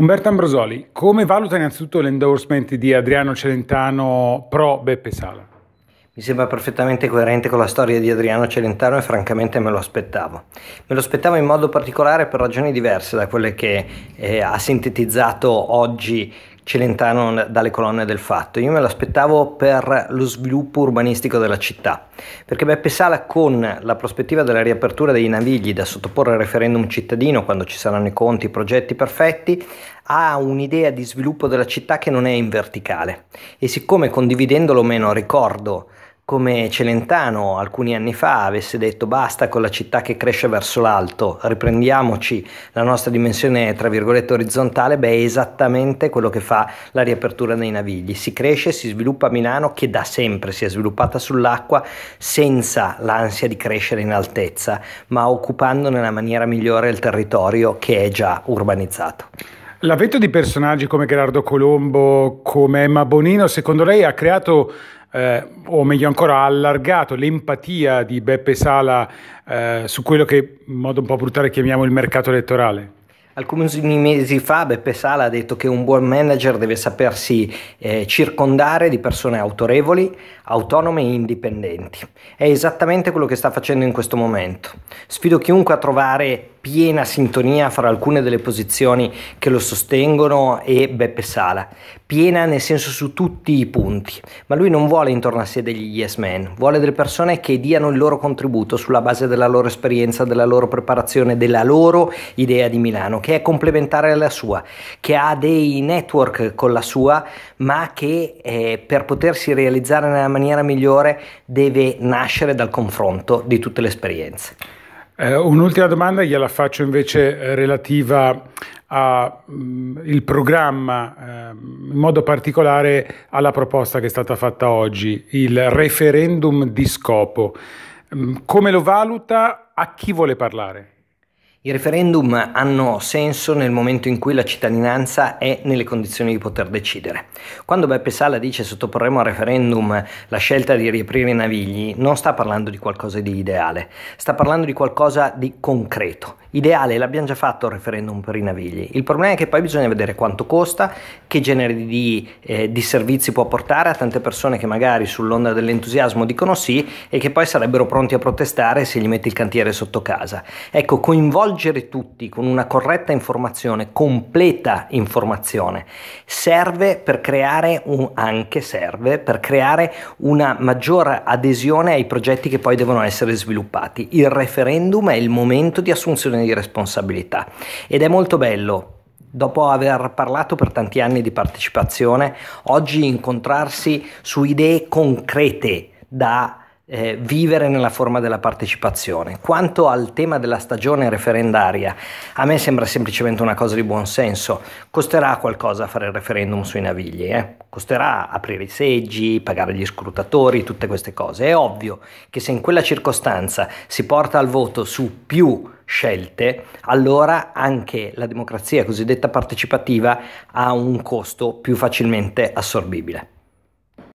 Umberto Ambrosoli, come valuta innanzitutto l'endorsement di Adriano Celentano pro Beppe Sala? Mi sembra perfettamente coerente con la storia di Adriano Celentano e francamente me lo aspettavo. Me lo aspettavo in modo particolare per ragioni diverse da quelle che eh, ha sintetizzato oggi Celentano dalle colonne del fatto. Io me l'aspettavo per lo sviluppo urbanistico della città, perché Beppe Sala con la prospettiva della riapertura dei navigli da sottoporre al referendum cittadino quando ci saranno i conti, i progetti perfetti, ha un'idea di sviluppo della città che non è in verticale e siccome condividendolo o meno ricordo come Celentano alcuni anni fa avesse detto basta con la città che cresce verso l'alto, riprendiamoci la nostra dimensione tra virgolette orizzontale, beh è esattamente quello che fa la riapertura dei navigli. Si cresce, si sviluppa Milano che da sempre si è sviluppata sull'acqua senza l'ansia di crescere in altezza, ma occupando nella maniera migliore il territorio che è già urbanizzato. L'avvento di personaggi come Gerardo Colombo, come Emma Bonino, secondo lei ha creato, eh, o meglio ancora, ha allargato l'empatia di Beppe Sala eh, su quello che in modo un po' brutale chiamiamo il mercato elettorale? Alcuni mesi fa Beppe Sala ha detto che un buon manager deve sapersi eh, circondare di persone autorevoli, autonome e indipendenti. È esattamente quello che sta facendo in questo momento. Sfido chiunque a trovare piena sintonia fra alcune delle posizioni che lo sostengono e Beppe Sala, piena nel senso su tutti i punti, ma lui non vuole intorno a sé degli yes men, vuole delle persone che diano il loro contributo sulla base della loro esperienza, della loro preparazione, della loro idea di Milano, che è complementare alla sua, che ha dei network con la sua, ma che eh, per potersi realizzare nella maniera migliore deve nascere dal confronto di tutte le esperienze. Eh, un'ultima domanda gliela faccio invece eh, relativa al mm, programma, eh, in modo particolare alla proposta che è stata fatta oggi, il referendum di scopo. Mm, come lo valuta? A chi vuole parlare? I referendum hanno senso nel momento in cui la cittadinanza è nelle condizioni di poter decidere. Quando Beppe Sala dice sottoporremo a referendum la scelta di riaprire i navigli, non sta parlando di qualcosa di ideale, sta parlando di qualcosa di concreto. Ideale l'abbiamo già fatto il referendum per i navigli. Il problema è che poi bisogna vedere quanto costa, che genere di, eh, di servizi può portare a tante persone che magari sull'onda dell'entusiasmo dicono sì e che poi sarebbero pronti a protestare se gli metti il cantiere sotto casa. Ecco, coinvolgere coinvolgere tutti con una corretta informazione, completa informazione, serve per creare un, anche serve per creare una maggiore adesione ai progetti che poi devono essere sviluppati. Il referendum è il momento di assunzione di responsabilità ed è molto bello Dopo aver parlato per tanti anni di partecipazione, oggi incontrarsi su idee concrete da eh, vivere nella forma della partecipazione. Quanto al tema della stagione referendaria, a me sembra semplicemente una cosa di buon senso. Costerà qualcosa fare il referendum sui navigli, eh? costerà aprire i seggi, pagare gli scrutatori, tutte queste cose. È ovvio che se in quella circostanza si porta al voto su più scelte, allora anche la democrazia cosiddetta partecipativa ha un costo più facilmente assorbibile.